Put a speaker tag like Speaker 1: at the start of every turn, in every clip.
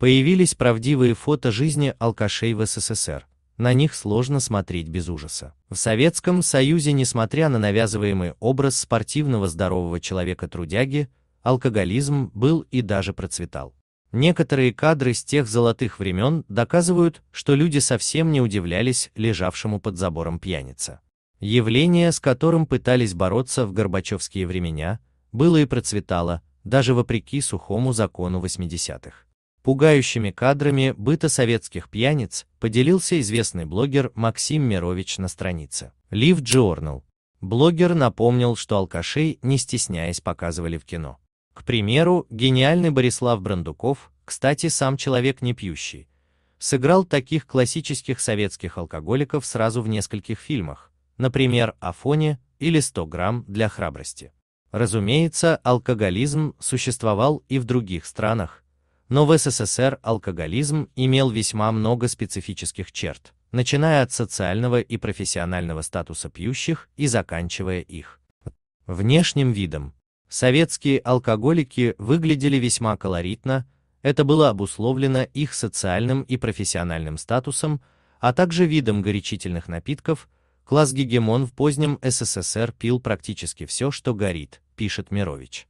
Speaker 1: Появились правдивые фото жизни алкашей в СССР. На них сложно смотреть без ужаса. В Советском Союзе, несмотря на навязываемый образ спортивного здорового человека-трудяги, алкоголизм был и даже процветал. Некоторые кадры с тех золотых времен доказывают, что люди совсем не удивлялись лежавшему под забором пьянице. Явление, с которым пытались бороться в горбачевские времена, было и процветало, даже вопреки сухому закону 80-х. Пугающими кадрами быта советских пьяниц поделился известный блогер Максим Мирович на странице. Лив Journal. Блогер напомнил, что алкашей, не стесняясь, показывали в кино. К примеру, гениальный Борислав Брандуков, кстати, сам человек не пьющий, сыграл таких классических советских алкоголиков сразу в нескольких фильмах, например, «Афоне» или «100 грамм для храбрости». Разумеется, алкоголизм существовал и в других странах, но в СССР алкоголизм имел весьма много специфических черт, начиная от социального и профессионального статуса пьющих и заканчивая их внешним видом. Советские алкоголики выглядели весьма колоритно, это было обусловлено их социальным и профессиональным статусом, а также видом горячительных напитков, класс гегемон в позднем СССР пил практически все, что горит, пишет Мирович.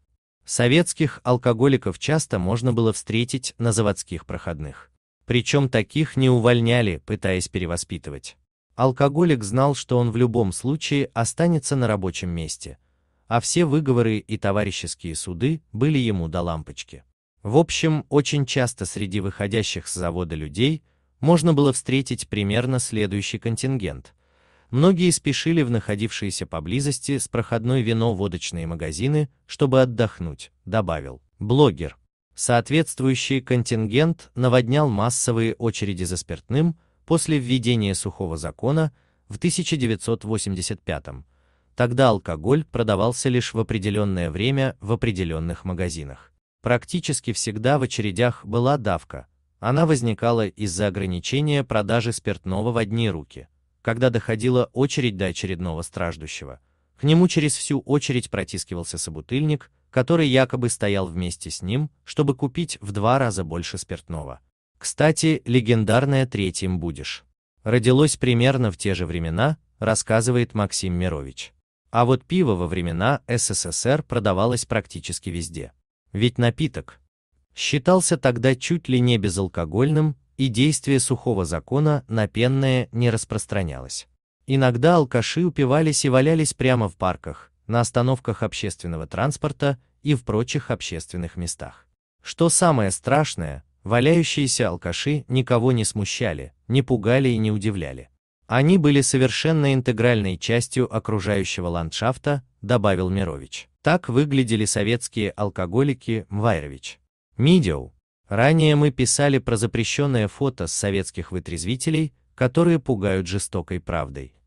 Speaker 1: Советских алкоголиков часто можно было встретить на заводских проходных. Причем таких не увольняли, пытаясь перевоспитывать. Алкоголик знал, что он в любом случае останется на рабочем месте, а все выговоры и товарищеские суды были ему до лампочки. В общем, очень часто среди выходящих с завода людей можно было встретить примерно следующий контингент – многие спешили в находившиеся поблизости с проходной вино водочные магазины, чтобы отдохнуть, добавил блогер. Соответствующий контингент наводнял массовые очереди за спиртным после введения сухого закона в 1985 -м. Тогда алкоголь продавался лишь в определенное время в определенных магазинах. Практически всегда в очередях была давка, она возникала из-за ограничения продажи спиртного в одни руки когда доходила очередь до очередного страждущего. К нему через всю очередь протискивался собутыльник, который якобы стоял вместе с ним, чтобы купить в два раза больше спиртного. Кстати, легендарное «Третьим будешь» родилось примерно в те же времена, рассказывает Максим Мирович. А вот пиво во времена СССР продавалось практически везде. Ведь напиток считался тогда чуть ли не безалкогольным и действие сухого закона на пенное не распространялось. Иногда алкаши упивались и валялись прямо в парках, на остановках общественного транспорта и в прочих общественных местах. Что самое страшное, валяющиеся алкаши никого не смущали, не пугали и не удивляли. Они были совершенно интегральной частью окружающего ландшафта, добавил Мирович. Так выглядели советские алкоголики Мвайрович. Мидио, Ранее мы писали про запрещенное фото с советских вытрезвителей, которые пугают жестокой правдой.